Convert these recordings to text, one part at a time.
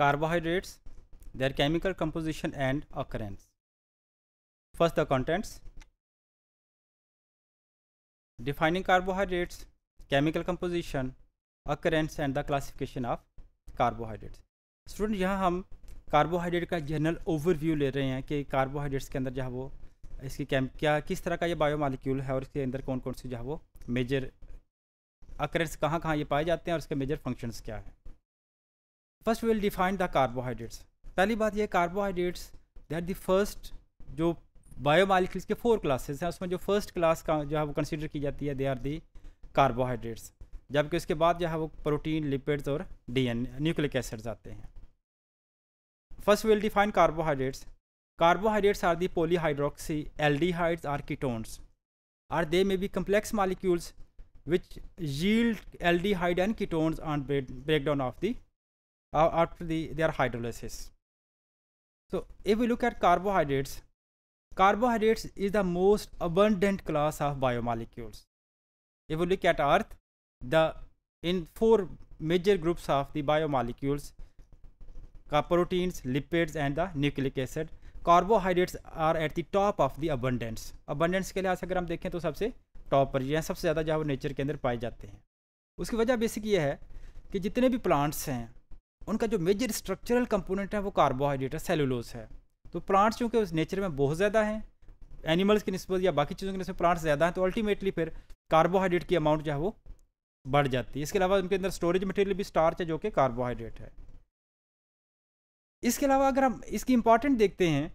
carbohydrates their chemical composition and occurrence first the contents defining carbohydrates chemical composition occurrence and the classification of carbohydrates student yahan hum carbohydrate का general overview ले रहे हैं कि carbohydrates के अंदर जो है वो इसकी कैम क्या किस तरह का ये बायोमालिक्यूल है और इसके अंदर कौन कौन से जो है वो मेजर अक्रेंस कहाँ कहाँ ये पाए जाते हैं और इसके मेजर फंक्शंस क्या हैं first we will define the carbohydrates पहली बात ये carbohydrates they are the first जो बायोमालिक्यूल्स के फोर क्लासेस हैं उसमें जो फर्स्ट क्लास का जो है वो कंसिडर की जाती है दे आर दी कार्बोहाइड्रेट्स जबकि उसके बाद जो है वो प्रोटीन लिपिड्स और डी ए न्यूक्लिक एसिड्स आते हैं first will define carbohydrates carbohydrates are the polyhydroxy aldehydes or ketones or they may be complex molecules which yield aldehyde and ketones on break down of the uh, after the their hydrolysis so if we look at carbohydrates carbohydrates is the most abundant class of biomolecules if we look at earth the in four major groups of the biomolecules proteins lipids and the nucleic acid carbohydrates are at the top of the abundance abundance के लिहाज से अगर हम देखें तो सबसे top पर या सबसे ज़्यादा जो है वो नेचर के अंदर पाए जाते हैं उसकी वजह बेसिक ये है कि जितने भी प्लांट्स हैं उनका जो मेजर स्ट्रक्चरल कंपोनेंट है वो कार्बोहाइड्रेट है सेलुलोज है तो प्लांट्स चूँकि उस नेचर में बहुत ज़्यादा हैं एनिमल्स की नस्बत या बाकी चीज़ों की नस्बत प्लांट्स ज़्यादा हैं तो अल्टीमेटली फिर कार्बोहाइड्रेट की अमाउंट जो है वो बढ़ जाती है इसके अलावा उनके अंदर स्टोरेज मटेरियल भी स्टार्च है जो कि कार्बोहाइड्रेट है इसके अलावा अगर हम इसकी इंपॉर्टेंट देखते हैं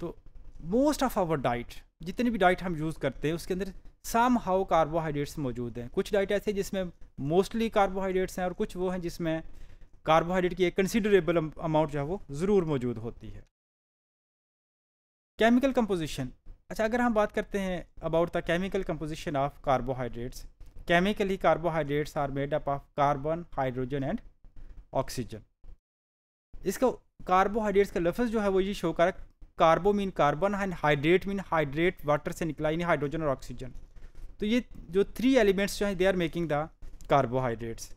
तो मोस्ट ऑफ आवर डाइट जितनी भी डाइट हम यूज़ करते हैं उसके अंदर साम हाउ कार्बोहाइड्रेट्स मौजूद हैं कुछ डाइट ऐसे जिसमें मोस्टली कार्बोहाइड्रेट्स हैं और कुछ वो हैं जिसमें कार्बोहाइड्रेट की एक कंसिडरेबल अमाउंट जो है वो ज़रूर मौजूद होती है केमिकल कंपोजिशन अच्छा अगर हम बात करते हैं about the chemical composition of carbohydrates chemically carbohydrates are made up of carbon hydrogen and oxygen इसका कार्बोहाइड्रेट्स का लफ्ज़ जो है वो ये शो कर carbo mean carbon and hydrate mean hydrate water से निकला यानी हाइड्रोजन और ऑक्सीजन तो ये जो थ्री एलिमेंट्स जो हैं they are making the carbohydrates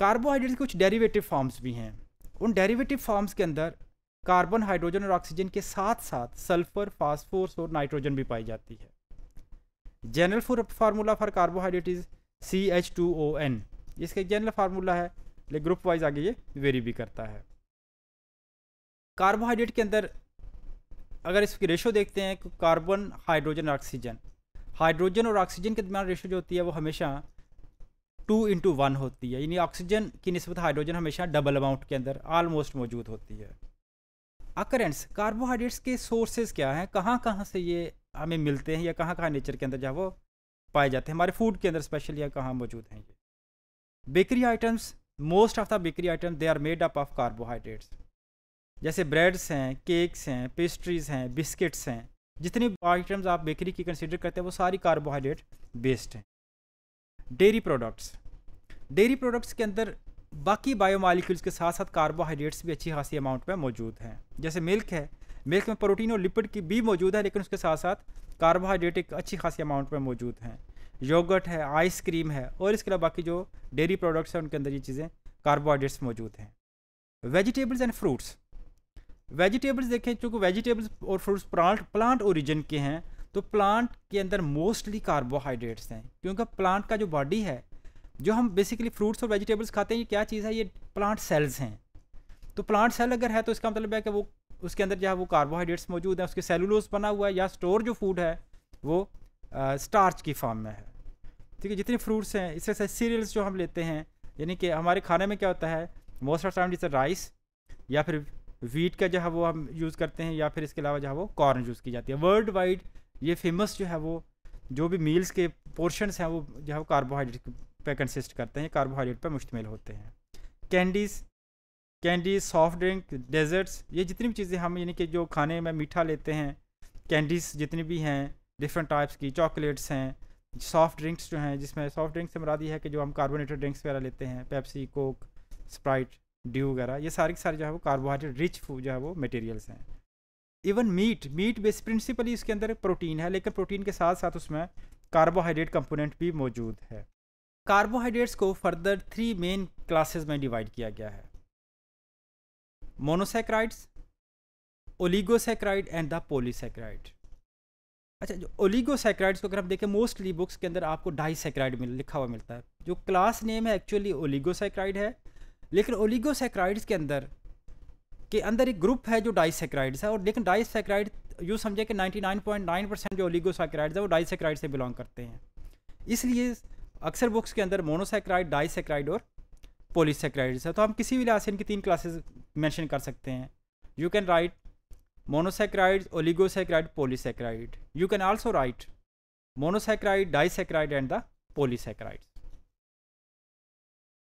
carbohydrate के कुछ डेरिवेटिव फॉर्म्स भी हैं उन डेरिवेटिव फॉर्म्स के अंदर कार्बन हाइड्रोजन और ऑक्सीजन के साथ साथ सल्फर फास्फोरस और नाइट्रोजन भी पाई जाती है general formula for carbohydrate is C H two O N इसका जनरल फार्मूला है लेकिन ग्रुप वाइज आगे ये वेरी भी करता है कार्बोहाइड्रेट के अंदर अगर इसकी रेशो देखते हैं कार्बन हाइड्रोजन ऑक्सीजन हाइड्रोजन और ऑक्सीजन के दरमियान रेशो जो होती है वो हमेशा टू इंटू वन होती है यानी ऑक्सीजन की नस्बत हाइड्रोजन हमेशा डबल अमाउंट के अंदर आलमोस्ट मौजूद होती है अकरेंट्स कार्बोहाइड्रेट्स के सोर्सेज क्या हैं कहाँ कहाँ से ये हमें मिलते हैं या कहाँ कहाँ नेचर के अंदर जो वो पाए जाते हैं हमारे फूड के अंदर स्पेशली या कहाँ मौजूद हैं ये bakery items most of the bakery item they are made up of carbohydrates जैसे ब्रेड्स हैं केक्स हैं पेस्ट्रीज हैं बिस्किट्स हैं जितनी आइटम्स आप बेकरी की कंसिडर करते हैं वो सारी कार्बोहाइड्रेट बेस्ड हैं डेयरी प्रोडक्ट्स डेयरी प्रोडक्ट्स के अंदर बाकी बायोमालिक्यूल्स के साथ साथ कार्बोहाइड्रेट्स भी अच्छी खासी अमाउंट में मौजूद हैं जैसे मिल्क है मिल्क में प्रोटीन और लिपिड की भी मौजूद है लेकिन उसके साथ साथ कार्बोहाइड्रेट एक अच्छी खासी अमाउंट में मौजूद हैं योगर्ट है आइसक्रीम है और इसके अलावा बाकी जो डेयरी प्रोडक्ट्स हैं उनके अंदर ये चीज़ें कार्बोहाइड्रेट्स मौजूद हैं वेजिटेबल्स एंड फ्रूट्स वेजिटेबल्स देखें चूँकि वेजिटेबल्स और फ्रूट्स प्लांट प्लांट ओरिजिन के हैं तो प्लांट के अंदर मोस्टली कार्बोहाइड्रेट्स हैं क्योंकि प्लांट का जो बॉडी है जो हम बेसिकली फ्रूट्स और वेजिटेबल्स खाते हैं ये क्या चीज़ है ये प्लांट सेल्स हैं तो प्लांट सेल अगर है तो इसका मतलब है कि वो उसके अंदर जो है वो कार्बोहाइड्रेट्स मौजूद हैं उसके सेलुलोज बना हुआ है या स्टोर जो फूड है वो आ, स्टार्च की फॉर्म में है ठीक है जितने फ्रूट्स हैं इससे से सीरियल्स जो हम लेते हैं यानी कि हमारे खाने में क्या होता है मोस्ट ऑफ टाइम जैसे राइस या फिर वीट का जो है वो हम यूज़ करते हैं या फिर इसके अलावा जो है वो कॉर्न यूज़ की जाती है वर्ल्ड वाइड ये फेमस जो है वो जो भी मील्स के पोर्शंस हैं वो जो है वो कार्बोहाइड्रेट पे कंसिस्ट करते हैं कार्बोहाइड्रेट पर मुश्तमिल होते हैं candies candies soft drink desserts ये जितनी भी चीज़ें हम यानी कि जो खाने में मीठा लेते हैं कैंडीज जितनी भी हैं डिफरेंट टाइप्स की चॉकलेट्स हैं सॉफ्ट ड्रिंक्स जो हैं जिसमें सॉफ्ट ड्रिंक्स से मराद ये है कि जो हम कार्बोनेटेड ड्रिंक्स वगैरह लेते हैं पेप्सी कोक स्प्राइट ड्यू वगैरह ये सारी सारी जो है वो कार्बोहाइड्रेट रिच फूड जो है वो मटेरियल्स हैं even meat meat base principally इसके अंदर प्रोटीन है लेकिन प्रोटीन के साथ साथ उसमें कार्बोहाइड्रेट कंपोनेंट भी मौजूद है कार्बोहाइड्रेट्स को फर्दर थ्री मेन क्लासेस में डिवाइड किया गया है monosaccharides oligosaccharide and the polysaccharide अच्छा जो ओलीगोसेक्राइड्स को अगर हम देखें मोस्टली बुक्स के अंदर आपको डाईसेक्राइड मिल लिखा हुआ मिलता है जो क्लास नेम है एक्चुअली ओलीगोसेक्राइड है लेकिन ओलीगोसेक्राइड्स के अंदर के अंदर एक ग्रुप है जो डाइसेक्राइड्स है और लेकिन डाइसेक्राइड यू समझे कि 99.9 परसेंट जो ओलिगोसाइक्राइड्स है वो डाइसेक्राइड से बिलोंग करते हैं इसलिए अक्सर बुक्स के अंदर मोनोसेक्राइड डाइसेक्राइड और पोलिसेक्राइड्स है तो हम किसी भी लिहाज से इनकी तीन क्लासेज मैंशन कर सकते हैं you can write monosaccharide oligosaccharide polysaccharide you can also write monosaccharide disaccharide and the पोलिसेक्राइड्स